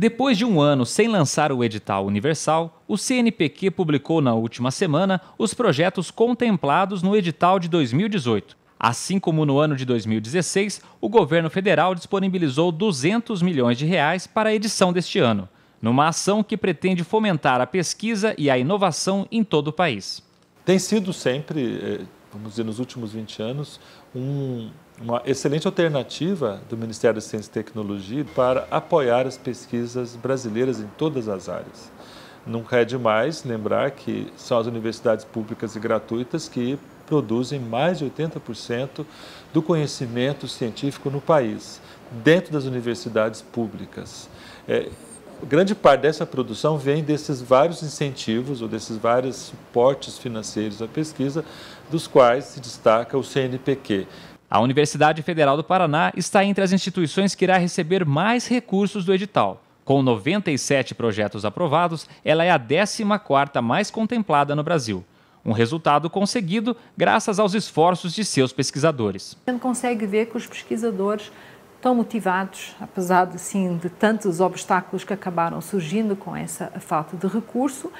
Depois de um ano sem lançar o edital universal, o CNPq publicou na última semana os projetos contemplados no edital de 2018. Assim como no ano de 2016, o governo federal disponibilizou 200 milhões de reais para a edição deste ano, numa ação que pretende fomentar a pesquisa e a inovação em todo o país. Tem sido sempre eh, vamos dizer, nos últimos 20 anos, um, uma excelente alternativa do Ministério da Ciência e Tecnologia para apoiar as pesquisas brasileiras em todas as áreas. Nunca é demais lembrar que são as universidades públicas e gratuitas que produzem mais de 80% do conhecimento científico no país, dentro das universidades públicas. É, grande parte dessa produção vem desses vários incentivos ou desses vários suportes financeiros à pesquisa, dos quais se destaca o CNPq. A Universidade Federal do Paraná está entre as instituições que irá receber mais recursos do edital. Com 97 projetos aprovados, ela é a 14ª mais contemplada no Brasil. Um resultado conseguido graças aos esforços de seus pesquisadores. A gente consegue ver que os pesquisadores tão motivados, apesar de, assim, de tantos obstáculos que acabaram surgindo com essa falta de recurso,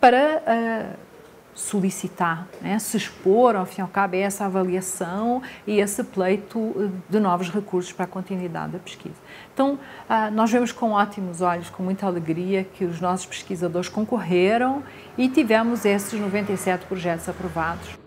para uh, solicitar, né? se expor, ao fim e ao cabo, a essa avaliação e esse pleito eh, de novos recursos para a continuidade da pesquisa. Então, ah, nós vemos com ótimos olhos, com muita alegria, que os nossos pesquisadores concorreram e tivemos esses 97 projetos aprovados.